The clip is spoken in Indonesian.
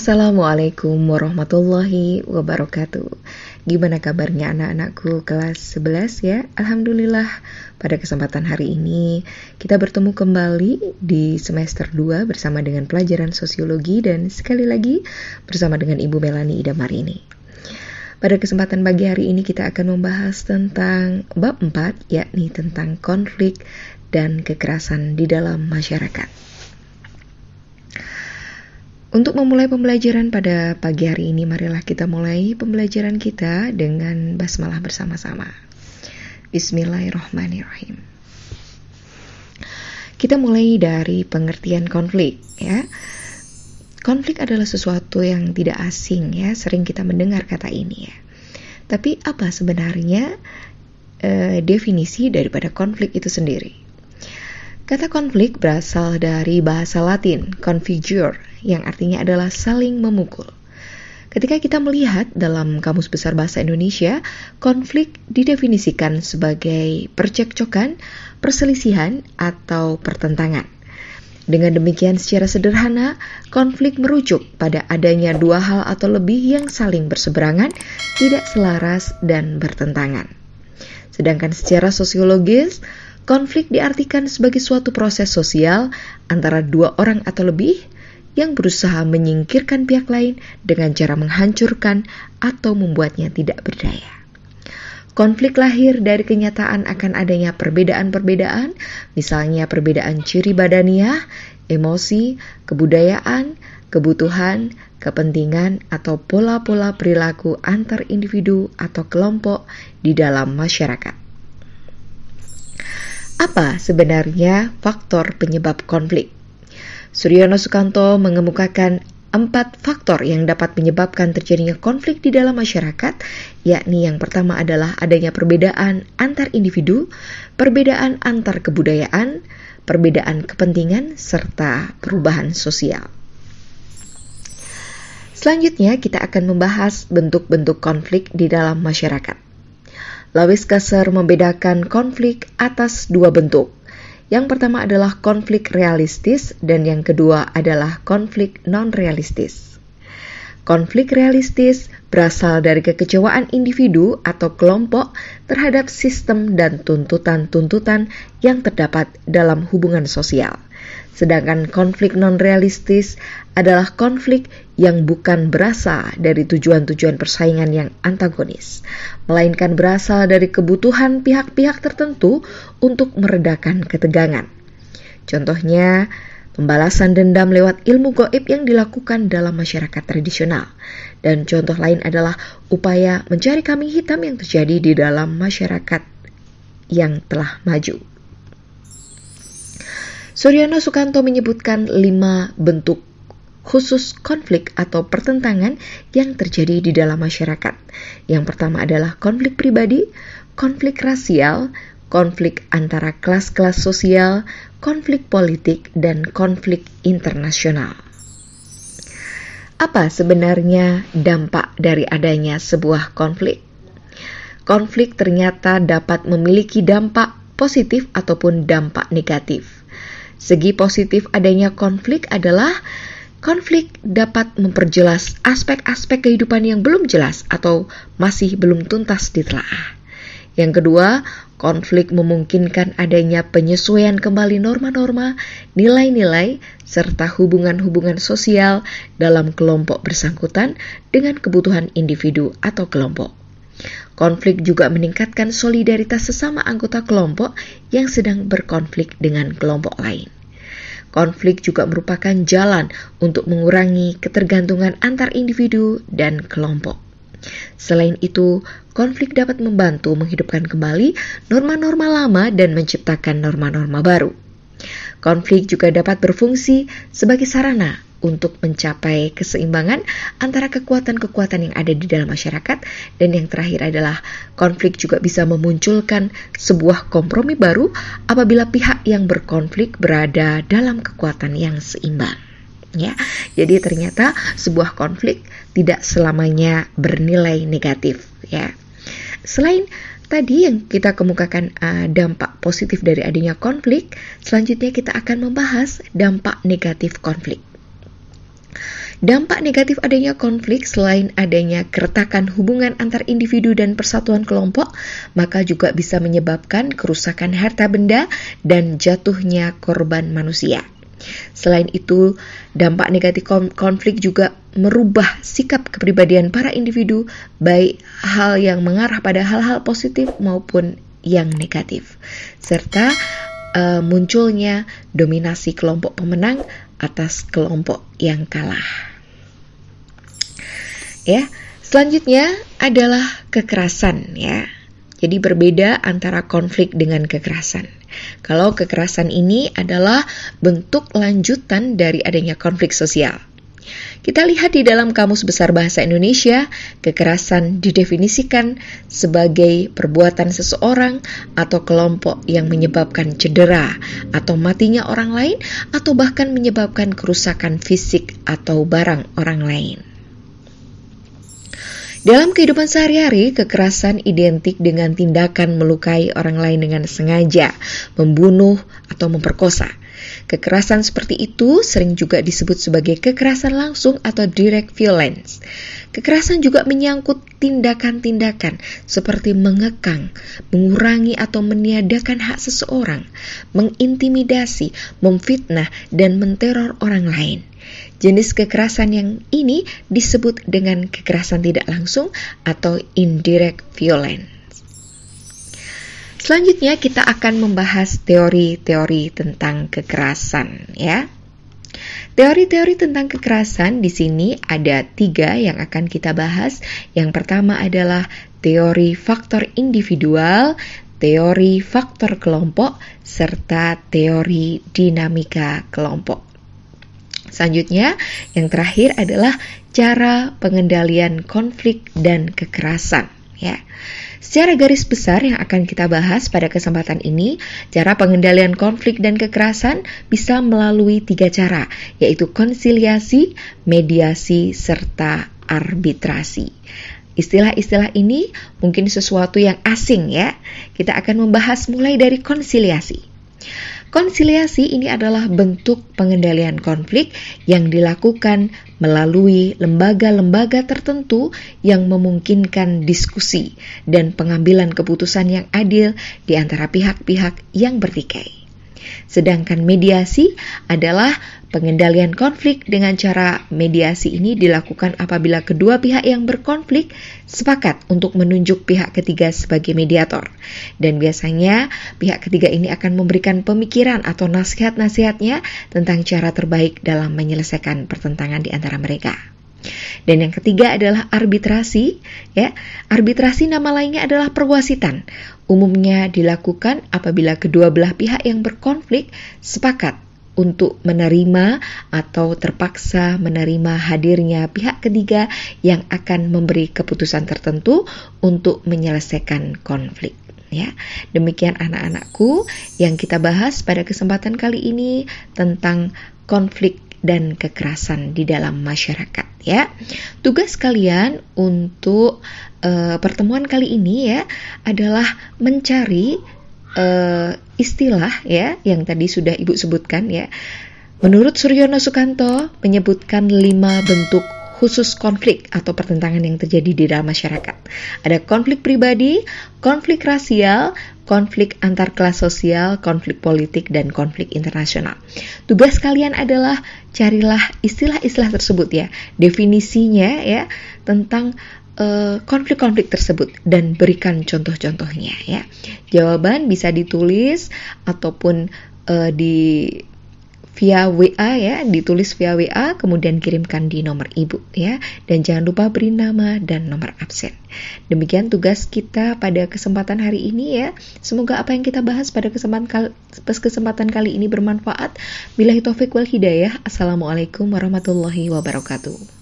Assalamualaikum warahmatullahi wabarakatuh. Gimana kabarnya anak-anakku kelas 11 ya? Alhamdulillah pada kesempatan hari ini kita bertemu kembali di semester 2 bersama dengan pelajaran sosiologi dan sekali lagi bersama dengan Ibu Melani Idamarini. Pada kesempatan pagi hari ini kita akan membahas tentang bab 4 yakni tentang konflik dan kekerasan di dalam masyarakat. Untuk memulai pembelajaran pada pagi hari ini, marilah kita mulai pembelajaran kita dengan basmalah bersama-sama. Bismillahirrahmanirrahim. Kita mulai dari pengertian konflik, ya. Konflik adalah sesuatu yang tidak asing, ya. Sering kita mendengar kata ini, ya. Tapi apa sebenarnya e, definisi daripada konflik itu sendiri? Kata konflik berasal dari bahasa Latin configure yang artinya adalah saling memukul. Ketika kita melihat dalam Kamus Besar Bahasa Indonesia, konflik didefinisikan sebagai percekcokan, perselisihan, atau pertentangan. Dengan demikian, secara sederhana, konflik merujuk pada adanya dua hal atau lebih yang saling berseberangan, tidak selaras, dan bertentangan. Sedangkan secara sosiologis, Konflik diartikan sebagai suatu proses sosial antara dua orang atau lebih yang berusaha menyingkirkan pihak lain dengan cara menghancurkan atau membuatnya tidak berdaya. Konflik lahir dari kenyataan akan adanya perbedaan-perbedaan, misalnya perbedaan ciri badaniah, emosi, kebudayaan, kebutuhan, kepentingan, atau pola-pola perilaku antar individu atau kelompok di dalam masyarakat. Apa sebenarnya faktor penyebab konflik? Suryono Sukanto mengemukakan empat faktor yang dapat menyebabkan terjadinya konflik di dalam masyarakat, yakni yang pertama adalah adanya perbedaan antar individu, perbedaan antar kebudayaan, perbedaan kepentingan, serta perubahan sosial. Selanjutnya, kita akan membahas bentuk-bentuk konflik di dalam masyarakat. Lawis Kasser membedakan konflik atas dua bentuk. Yang pertama adalah konflik realistis dan yang kedua adalah konflik non-realistis. Konflik realistis berasal dari kekecewaan individu atau kelompok terhadap sistem dan tuntutan-tuntutan yang terdapat dalam hubungan sosial. Sedangkan konflik non-realistis adalah konflik yang bukan berasal dari tujuan-tujuan persaingan yang antagonis, melainkan berasal dari kebutuhan pihak-pihak tertentu untuk meredakan ketegangan. Contohnya, pembalasan dendam lewat ilmu goib yang dilakukan dalam masyarakat tradisional. Dan contoh lain adalah upaya mencari kambing hitam yang terjadi di dalam masyarakat yang telah maju. Suryono Sukanto menyebutkan lima bentuk khusus konflik atau pertentangan yang terjadi di dalam masyarakat. Yang pertama adalah konflik pribadi, konflik rasial, konflik antara kelas-kelas sosial, konflik politik, dan konflik internasional. Apa sebenarnya dampak dari adanya sebuah konflik? Konflik ternyata dapat memiliki dampak positif ataupun dampak negatif. Segi positif adanya konflik adalah konflik dapat memperjelas aspek-aspek kehidupan yang belum jelas atau masih belum tuntas ditelaah. Yang kedua, konflik memungkinkan adanya penyesuaian kembali norma-norma, nilai-nilai, serta hubungan-hubungan sosial dalam kelompok bersangkutan dengan kebutuhan individu atau kelompok. Konflik juga meningkatkan solidaritas sesama anggota kelompok yang sedang berkonflik dengan kelompok lain. Konflik juga merupakan jalan untuk mengurangi ketergantungan antar individu dan kelompok. Selain itu, konflik dapat membantu menghidupkan kembali norma-norma lama dan menciptakan norma-norma baru. Konflik juga dapat berfungsi sebagai sarana untuk mencapai keseimbangan antara kekuatan-kekuatan yang ada di dalam masyarakat dan yang terakhir adalah konflik juga bisa memunculkan sebuah kompromi baru apabila pihak yang berkonflik berada dalam kekuatan yang seimbang ya. Jadi ternyata sebuah konflik tidak selamanya bernilai negatif ya. Selain Tadi yang kita kemukakan uh, dampak positif dari adanya konflik, selanjutnya kita akan membahas dampak negatif konflik. Dampak negatif adanya konflik selain adanya keretakan hubungan antar individu dan persatuan kelompok, maka juga bisa menyebabkan kerusakan harta benda dan jatuhnya korban manusia. Selain itu, dampak negatif konflik juga merubah sikap kepribadian para individu, baik hal yang mengarah pada hal-hal positif maupun yang negatif, serta uh, munculnya dominasi kelompok pemenang atas kelompok yang kalah. Ya, selanjutnya adalah kekerasan ya. Jadi berbeda antara konflik dengan kekerasan. Kalau kekerasan ini adalah bentuk lanjutan dari adanya konflik sosial. Kita lihat di dalam Kamus Besar Bahasa Indonesia, kekerasan didefinisikan sebagai perbuatan seseorang atau kelompok yang menyebabkan cedera atau matinya orang lain atau bahkan menyebabkan kerusakan fisik atau barang orang lain. Dalam kehidupan sehari-hari, kekerasan identik dengan tindakan melukai orang lain dengan sengaja, membunuh, atau memperkosa. Kekerasan seperti itu sering juga disebut sebagai kekerasan langsung atau direct violence. Kekerasan juga menyangkut tindakan-tindakan seperti mengekang, mengurangi atau meniadakan hak seseorang, mengintimidasi, memfitnah, dan menteror orang lain. Jenis kekerasan yang ini disebut dengan kekerasan tidak langsung atau indirect violence. Selanjutnya kita akan membahas teori-teori tentang kekerasan ya. Teori-teori tentang kekerasan di sini ada tiga yang akan kita bahas. Yang pertama adalah teori faktor individual, teori faktor kelompok, serta teori dinamika kelompok. Selanjutnya, yang terakhir adalah cara pengendalian konflik dan kekerasan. Ya, secara garis besar yang akan kita bahas pada kesempatan ini, cara pengendalian konflik dan kekerasan bisa melalui tiga cara, yaitu konsiliasi, mediasi, serta arbitrasi. Istilah-istilah ini mungkin sesuatu yang asing ya. Kita akan membahas mulai dari konsiliasi. Konsiliasi ini adalah bentuk pengendalian konflik yang dilakukan melalui lembaga-lembaga tertentu yang memungkinkan diskusi dan pengambilan keputusan yang adil di antara pihak-pihak yang bertikai. Sedangkan mediasi adalah pengendalian konflik dengan cara mediasi ini dilakukan apabila kedua pihak yang berkonflik sepakat untuk menunjuk pihak ketiga sebagai mediator. Dan biasanya pihak ketiga ini akan memberikan pemikiran atau nasihat-nasihatnya tentang cara terbaik dalam menyelesaikan pertentangan di antara mereka. Dan yang ketiga adalah arbitrasi, ya. Arbitrasi nama lainnya adalah perwasitan. Umumnya dilakukan apabila kedua belah pihak yang berkonflik sepakat untuk menerima atau terpaksa menerima hadirnya pihak ketiga yang akan memberi keputusan tertentu untuk menyelesaikan konflik ya. Demikian anak-anakku yang kita bahas pada kesempatan kali ini tentang konflik dan kekerasan di dalam masyarakat ya. Tugas kalian untuk e, pertemuan kali ini ya adalah mencari e, istilah ya yang tadi sudah Ibu sebutkan ya. Menurut Suryono Sukanto menyebutkan lima bentuk khusus konflik atau pertentangan yang terjadi di dalam masyarakat. Ada konflik pribadi, konflik rasial, konflik antar kelas sosial, konflik politik, dan konflik internasional. Tugas kalian adalah carilah istilah-istilah tersebut ya, definisinya ya tentang eh, konflik-konflik uh, tersebut dan berikan contoh-contohnya ya. Jawaban bisa ditulis ataupun uh, di via WA ya, ditulis via WA kemudian kirimkan di nomor ibu ya dan jangan lupa beri nama dan nomor absen. Demikian tugas kita pada kesempatan hari ini ya. Semoga apa yang kita bahas pada kesempatan kali, kesempatan kali ini bermanfaat. Bila taufik wal hidayah. Assalamualaikum warahmatullahi wabarakatuh.